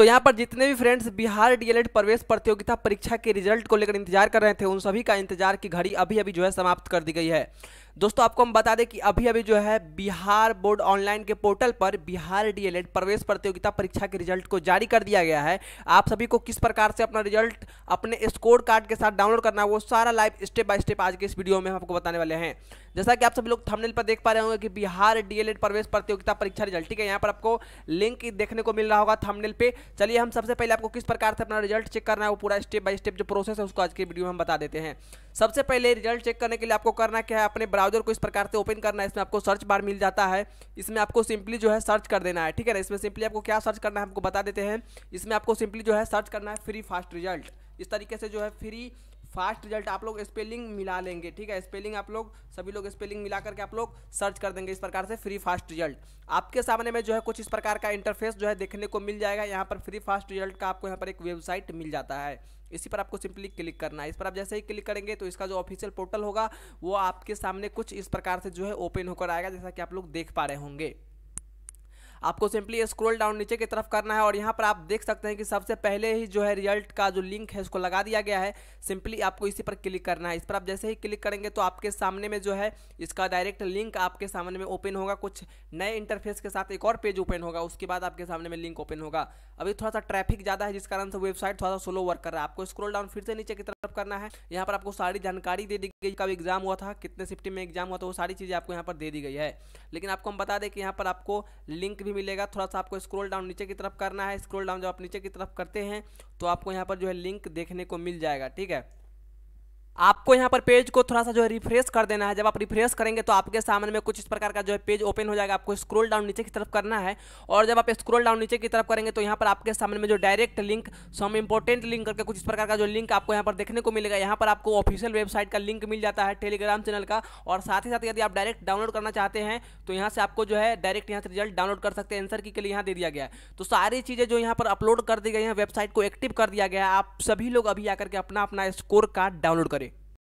तो यहाँ पर जितने भी फ्रेंड्स बिहार डीएलएड प्रवेश प्रतियोगिता परीक्षा के रिजल्ट को लेकर इंतजार कर रहे थे उन सभी का इंतजार की घड़ी अभी अभी जो है समाप्त कर दी गई है दोस्तों आपको हम बता दें कि अभी अभी जो है बिहार बोर्ड ऑनलाइन के पोर्टल पर बिहार डीएलएड प्रवेश प्रतियोगिता परीक्षा के रिजल्ट को जारी कर दिया गया है आप सभी को किस प्रकार से अपना रिजल्ट अपने स्कोर कार्ड के साथ डाउनलोड करना है वो सारा लाइव स्टेप बाय स्टेप आज के इस वीडियो में हम आपको बताने वाले हैं जैसा कि आप सभी लोग थमनेल पर देख पा रहे होंगे कि बिहार डीएलएड प्रवेश प्रतियोगिता परीक्षा रिजल्ट ठीक है यहाँ पर आपको लिंक देखने को मिल रहा होगा थमनेल पे चलिए हम सबसे पहले आपको किस प्रकार से अपना रिजल्ट चेक करना है वो पूरा स्टेप बाय स्टेप जो प्रोसेस है उसको आज के वीडियो में हम बता देते हैं सबसे पहले रिजल्ट चेक करने के लिए आपको करना क्या है अपने ब्राउजर को इस प्रकार से ओपन करना है इसमें आपको सर्च बार मिल जाता है इसमें आपको सिंपली जो है सर्च कर देना है ठीक है ना इसमें सिंपली आपको क्या सर्च करना है हमको बता देते हैं इसमें आपको सिंपली जो है सर्च करना है फ्री फास्ट रिजल्ट इस तरीके से जो है फ्री फास्ट रिजल्ट आप लोग स्पेलिंग मिला लेंगे ठीक है स्पेलिंग आप लोग सभी लोग स्पेलिंग मिला करके आप लोग सर्च कर देंगे इस प्रकार से फ्री फास्ट रिजल्ट आपके सामने में जो है कुछ इस प्रकार का इंटरफेस जो है देखने को मिल जाएगा यहाँ पर फ्री फास्ट रिजल्ट का आपको यहाँ पर एक वेबसाइट मिल जाता है इसी पर आपको सिंपली क्लिक करना है इस पर आप जैसे ही क्लिक करेंगे तो इसका जो ऑफिशियल पोर्टल होगा वो आपके सामने कुछ इस प्रकार से जो है ओपन होकर आएगा जैसा कि आप लोग देख पा रहे होंगे आपको सिंपली स्क्रोल डाउन नीचे की तरफ करना है और यहाँ पर आप देख सकते हैं कि सबसे पहले ही जो है रिजल्ट का जो लिंक है उसको लगा दिया गया है सिंपली आपको इसी पर क्लिक करना है इस पर आप जैसे ही क्लिक करेंगे तो आपके सामने में जो है इसका डायरेक्ट लिंक आपके सामने में ओपन होगा कुछ नए इंटरफेस के साथ एक और पेज ओपन होगा उसके बाद आपके सामने में लिंक ओपन होगा अभी थोड़ा सा ट्रैफिक ज़्यादा है जिस कारण से वेबसाइट थोड़ा सा स्लो वर्क कर रहा है आपको स्क्रोल डाउन फिर से नीचे की तरफ करना है यहाँ पर आपको सारी जानकारी दे दी गई कब एग्जाम हुआ था कितने सिफ्टी में एग्जाम हुआ था वो सारी चीज़ें आपको यहाँ पर दे दी गई है लेकिन आपको हम बता दें कि यहाँ पर आपको लिंक भी भी मिलेगा थोड़ा सा आपको स्क्रॉल डाउन नीचे की तरफ करना है स्क्रॉल डाउन जब आप नीचे की तरफ करते हैं तो आपको यहाँ पर जो है लिंक देखने को मिल जाएगा ठीक है आपको यहाँ पर पेज को थोड़ा सा जो है रिफ्रेश कर देना है जब आप रिफ्रेश करेंगे तो आपके सामने में कुछ इस प्रकार का जो है पेज ओपन हो जाएगा आपको स्क्रॉल डाउन नीचे की तरफ करना है और जब आप स्क्रॉल डाउन नीचे की तरफ करेंगे तो यहाँ पर आपके सामने में जो direct link some important link करके कुछ इस प्रकार का जो लिंक आपको यहाँ पर देखने को मिलेगा यहाँ पर आपको ऑफिशियल वेबसाइट का लिंक मिल जाता है टेलीग्राम चैनल का और साथ ही साथ यदि आप डायरेक्ट डाउनलोड करना चाहते हैं तो यहाँ से आपको जो है डायरेक्ट यहाँ से रिजल्ट डाउनलोड कर सकते हैं आंसर की के लिए यहाँ दे दिया गया है तो सारी चीज़ें जो यहाँ पर अपलोड कर दी गई हैं वेबसाइट को एक्टिव कर दिया गया है आप सभी लोग अभी आकर के अपना अपना स्कोर कार्ड डाउनलोड करें